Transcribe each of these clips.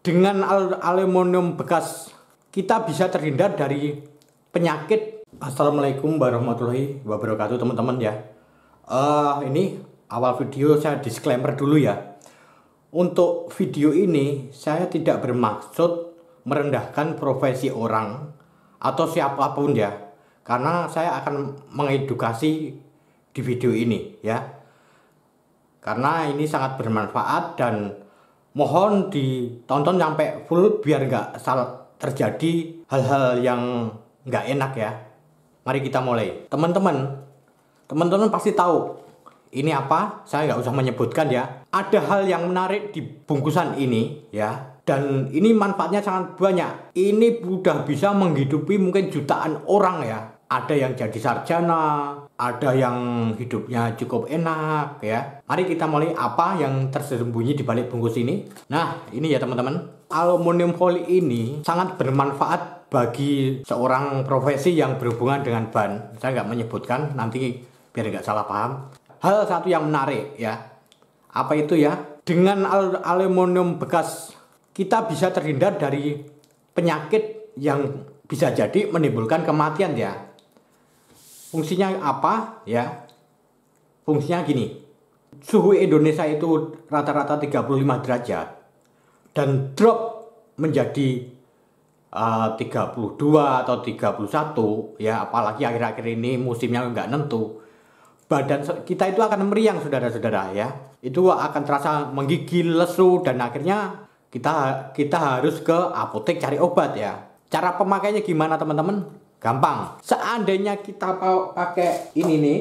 dengan al aluminium bekas kita bisa terhindar dari penyakit. Assalamualaikum warahmatullahi wabarakatuh teman-teman ya. Uh, ini awal video saya disclaimer dulu ya. Untuk video ini saya tidak bermaksud merendahkan profesi orang atau siapapun ya. Karena saya akan mengedukasi di video ini ya. Karena ini sangat bermanfaat dan mohon ditonton sampai full biar nggak salah terjadi hal-hal yang nggak enak ya. Mari kita mulai. Teman-teman, teman-teman pasti tahu ini apa, saya nggak usah menyebutkan ya. Ada hal yang menarik di bungkusan ini ya. Dan ini manfaatnya sangat banyak. Ini sudah bisa menghidupi mungkin jutaan orang ya. Ada yang jadi sarjana, ada yang hidupnya cukup enak ya. Mari kita mulai apa yang tersembunyi di balik bungkus ini. Nah, ini ya teman-teman. Aluminium foil ini sangat bermanfaat bagi seorang profesi yang berhubungan dengan ban. Saya nggak menyebutkan, nanti biar nggak salah paham. Hal satu yang menarik ya. Apa itu ya? Dengan al aluminium bekas, kita bisa terhindar dari penyakit yang bisa jadi menimbulkan kematian ya Fungsinya apa ya? Fungsinya gini. Suhu Indonesia itu rata-rata 35 derajat dan drop menjadi eh, uh, 32 atau 31 ya apalagi akhir-akhir ini musimnya nggak nentu. Badan kita itu akan meriang saudara-saudara ya. Itu akan terasa menggigil, lesu dan akhirnya kita kita harus ke apotek cari obat ya. Cara pemakainya gimana teman-teman? Gampang. Seandainya kita pakai ini nih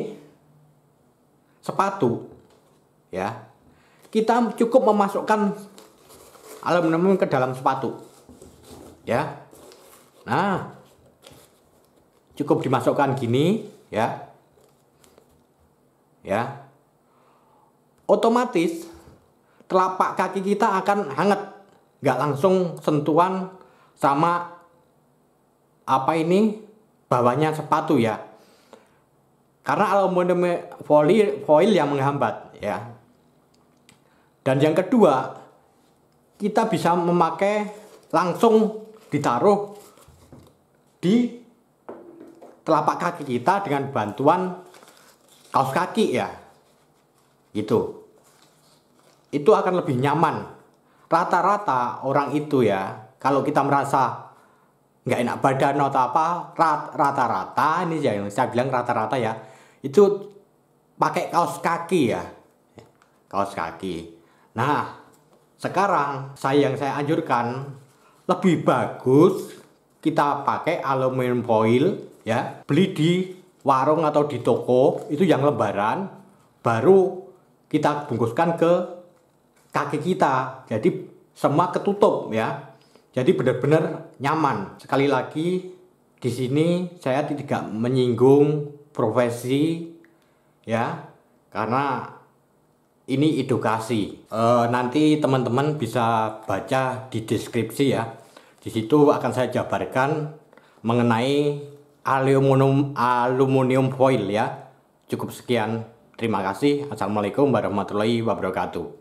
sepatu ya. Kita cukup memasukkan aluminium ke dalam sepatu. Ya. Nah, cukup dimasukkan gini ya. Ya. Otomatis telapak kaki kita akan hangat, nggak langsung sentuhan sama apa ini bawahnya sepatu ya. Karena aluminium foil, foil yang menghambat ya. Dan yang kedua, kita bisa memakai langsung ditaruh di telapak kaki kita dengan bantuan kaos kaki ya. Itu. Itu akan lebih nyaman. Rata-rata orang itu ya, kalau kita merasa nggak enak badan atau apa rata-rata ini ya yang saya bilang rata-rata ya itu pakai kaos kaki ya kaos kaki nah sekarang saya yang saya anjurkan lebih bagus kita pakai aluminium foil ya beli di warung atau di toko itu yang lembaran baru kita bungkuskan ke kaki kita jadi semua ketutup ya jadi benar-benar nyaman. Sekali lagi di sini saya tidak menyinggung profesi ya karena ini edukasi. E, nanti teman-teman bisa baca di deskripsi ya. Di situ akan saya jabarkan mengenai aluminium aluminium foil ya. Cukup sekian. Terima kasih. Assalamualaikum warahmatullahi wabarakatuh.